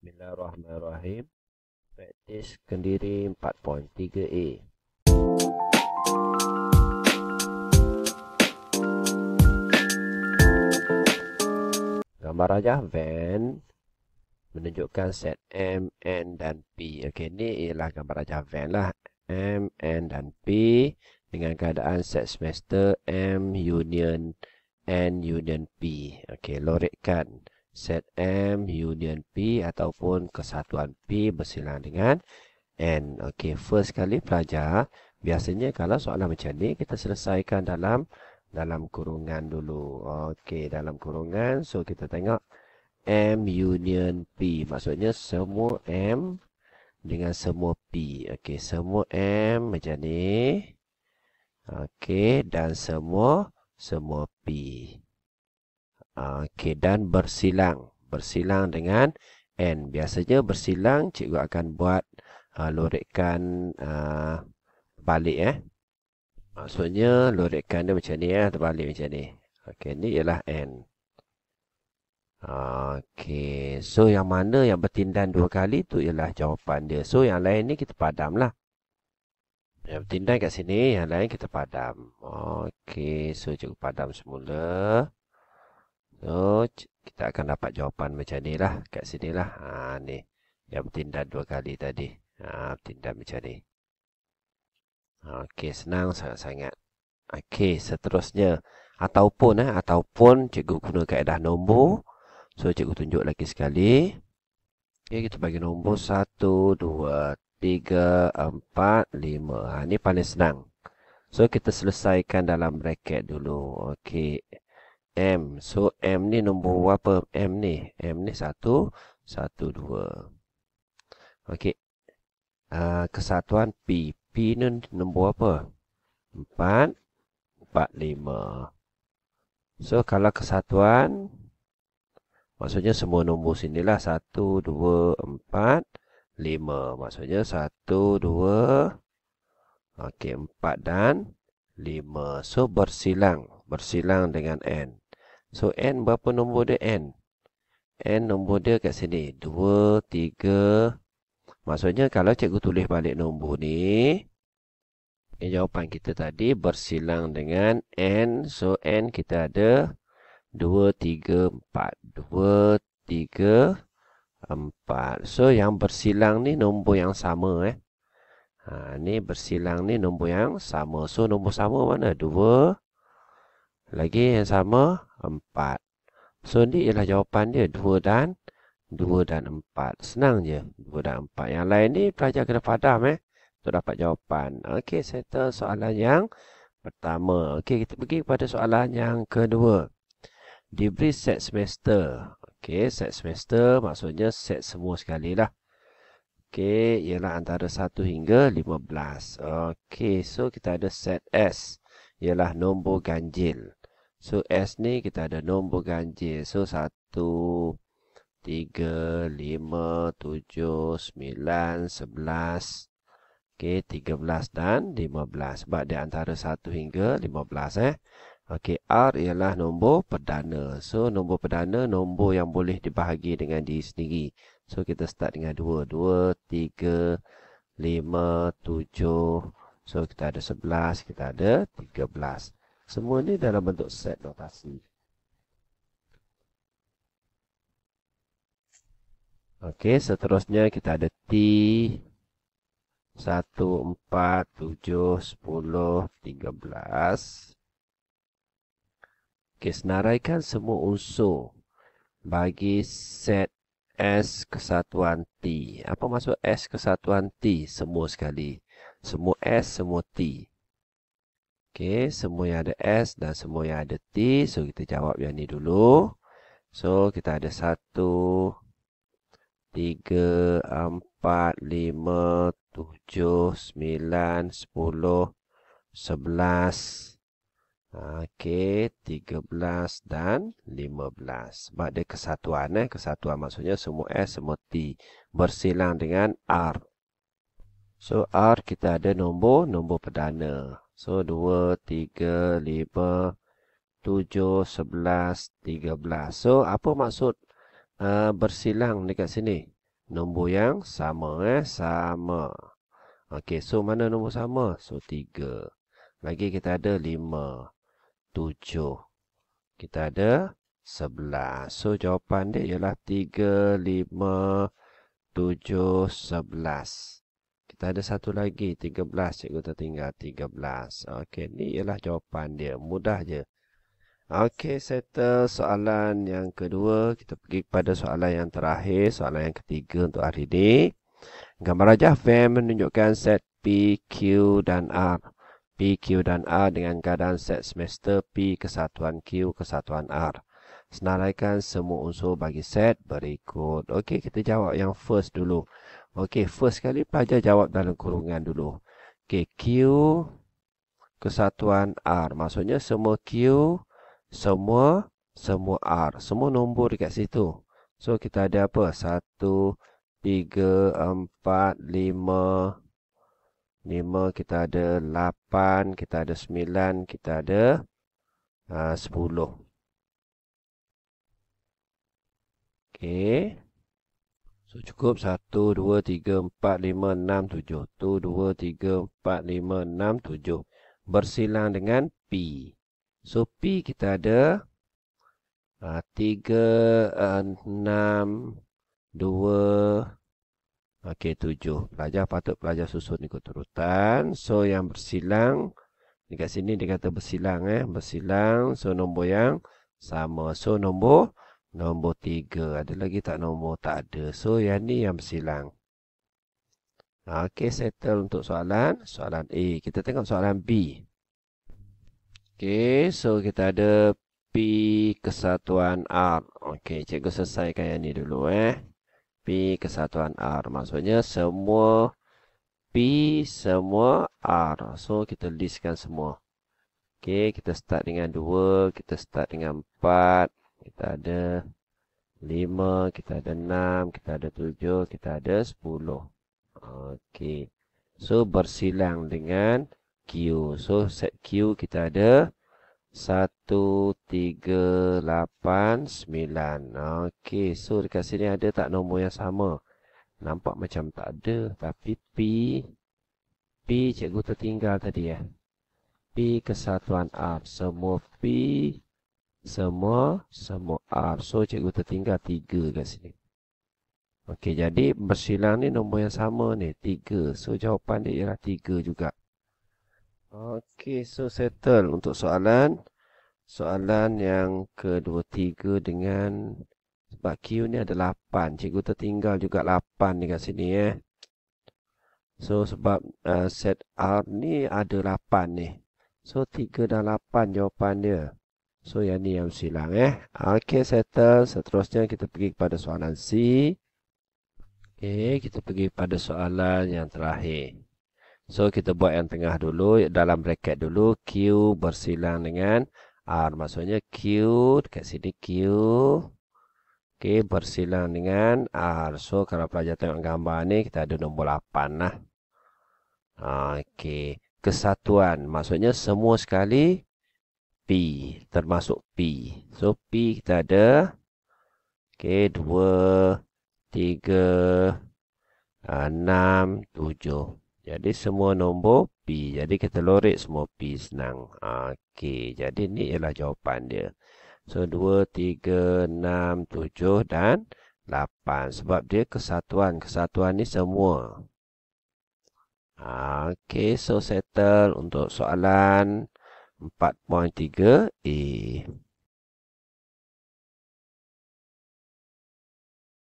Bismillahirrahmanirrahim. Praktis kendiri 4.3A. Gambar Rajah van menunjukkan set M, N dan P. Okey, ni ialah gambar Rajah van lah. M, N dan P dengan keadaan set semester M union N union P. Okey, lorekkan set M union P ataupun kesatuan P bersilang dengan N. Okey, first kali pelajar, biasanya kalau soalan macam ni, kita selesaikan dalam dalam kurungan dulu. Okey, dalam kurungan. So, kita tengok M union P. Maksudnya, semua M dengan semua P. Okey, semua M macam ni. Okey, dan semua semua P. Okey dan bersilang bersilang dengan N biasanya bersilang cikgu akan buat uh, lorekkan uh, balik eh maksudnya lorekkan dia macam ni ya eh, terbalik macam ni okey ni ialah N okey so yang mana yang bertindan dua kali tu ialah jawapan dia so yang lain ni kita padamlah yang bertindan kat sini yang lain kita padam okey so cikgu padam semula So, oh, kita akan dapat jawapan macam ni lah. Kat sini lah. Ha, ni. Yang bertindak dua kali tadi. Ha, bertindak macam ni. Okey, senang sangat-sangat. Okey, seterusnya. Ataupun, eh, ataupun cikgu guna kaedah nombor. So, cikgu tunjuk lagi sekali. Okey, kita bagi nombor. Satu, dua, tiga, empat, lima. Ha, ni paling senang. So, kita selesaikan dalam bracket dulu. Okey. M. So, M ni nombor hmm. berapa? M ni. M ni satu, satu dua, Okey. Uh, ah, kesatuan P. P ni nombor apa? Empat, empat lima. So, kalau kesatuan, maksudnya semua nombor sini lah. 1, 2, 4, 5. Maksudnya satu, dua, okay, empat dan lima. So, bersilang. Bersilang bersilang dengan N. So, N berapa nombor dia? N. N nombor dia kat sini. 2, 3. Maksudnya, kalau cikgu tulis balik nombor ni. Ini jawapan kita tadi bersilang dengan N. So, N kita ada 2, 3, 4. 2, 3, 4. So yang bersilang ni nombor yang sama eh. Ha ni bersilang ni nombor yang sama. So nombor sama mana? Lagi yang sama 4 So ni ialah jawapan dia 2 dan 2 dan 4 Senang je 2 dan 4 Yang lain ni pelajar kena padam eh Untuk dapat jawapan Okey settle soalan yang pertama Okey kita pergi kepada soalan yang kedua Diberi set semester Okey set semester maksudnya set semua sekali lah Okey ialah antara 1 hingga 15 Okey so kita ada set S Ialah nombor ganjil So S ni kita ada nombor ganjil. So 1, 3, 5, 7, 9, 11, okay, 13 dan 15. Sebab dia antara 1 hingga 15. Eh. Okay, R ialah nombor perdana. So nombor perdana nombor yang boleh dibahagi dengan diri sendiri. So kita start dengan 2. 2, 3, 5, 7. So kita ada 11, kita ada 13. Semua ini dalam bentuk set notasi. Okey, seterusnya kita ada T 1, 4, 7, 10, 13. Okey, senaraikan semua unsur bagi set S kesatuan T. Apa maksud S kesatuan T? Semua sekali. Semua S, semua T. Okey, semua yang ada S dan semua yang ada T. So, kita jawab yang ni dulu. So, kita ada 1, 3, 4, 5, 7, 9, 10, 11, okay, belas dan lima belas. Sebab dia kesatuan. Eh. Kesatuan maksudnya semua S, semua T. Bersilang dengan R. So, R kita ada nombor, nombor perdana. So 2, 3, 5, 7, 11, 13. So apa maksud uh, bersilang dekat sini? Nombor yang sama eh, sama. Okey, so mana nombor sama? So 3. Lagi kita ada 5, 7. Kita ada 11. So jawapan dia ialah 3, 5, 7, 11. Kita ada satu lagi, 13. Cikgu tertinggal 13. Okey, ni ialah jawapan dia. Mudah je. Okey, settle soalan yang kedua. Kita pergi kepada soalan yang terakhir. Soalan yang ketiga untuk hari ini. Gambar rajah VAM menunjukkan set P, Q dan R. P, Q dan R dengan keadaan set semester P kesatuan Q kesatuan R. Senaraikan semua unsur bagi set berikut. Okey, kita jawab yang first dulu. Okey, first sekali pelajar jawab dalam kurungan dulu. Okey, Q kesatuan R. Maksudnya semua Q, semua, semua R. Semua nombor dekat situ. So, kita ada apa? 1, 3, 4, 5, 5, kita ada lapan, kita ada sembilan, kita ada ah, sepuluh. Okey. So cukup 1, 2, 3, 4, 5, 6, 7. 1, 2, 3, 4, 5, 6, 7. Bersilang dengan P. So P kita ada uh, 3, uh, 6, 2, okay, 7. Pelajar patut pelajar susun ikut turutan. So yang bersilang, dekat sini dia kata bersilang. Eh. Bersilang, so nombor yang sama. So nombor Nombor tiga. Ada lagi tak nombor? Tak ada. So, yang ni yang bersilang. Okey, settle untuk soalan. Soalan A. Kita tengok soalan B. Okey, so kita ada P kesatuan R. Okey, cikgu selesaikan yang ni dulu eh. P kesatuan R. Maksudnya semua P, semua R. So, kita listkan semua. Okey, kita start dengan 2, kita start dengan 4 kita ada 5, kita ada 6, kita ada 7, kita ada 10. Okey. So bersilang dengan Q. So set Q kita ada 1 3 8 9. Okey. So dekat sini ada tak nombor yang sama? Nampak macam tak ada, tapi P P cikgu tertinggal tadi ya. P kesatuan up. Semua P semua semua ab. Ah, so cikgu tertinggal 3 kat sini. Okey, jadi bersilang ni nombor yang sama ni, 3. So jawapan dia ialah 3 juga. Okey, so settle untuk soalan soalan yang kedua tiga dengan sebab Q ni ada 8. Cikgu tertinggal juga 8 ni kat sini eh. So sebab uh, set R ni ada 8 ni. So 3 dan 8 jawapan dia. So yang ni yang silang eh. Okay settle. Seterusnya kita pergi kepada soalan C. Okay kita pergi pada soalan yang terakhir. So kita buat yang tengah dulu. Dalam bracket dulu Q bersilang dengan R. Maksudnya Q dekat sini Q. Okay bersilang dengan R. So kalau pelajar tengok gambar ni kita ada nombor 8 lah. Okay. Kesatuan maksudnya semua sekali P termasuk P. So P kita ada okey 2 3 6 7. Jadi semua nombor P. Jadi kita lorek semua P senang. Ah, okey, jadi ni ialah jawapan dia. So 2 3 6 7 dan 8 sebab dia kesatuan. Kesatuan ni semua. Ah, okey, so settle untuk soalan 4.3A.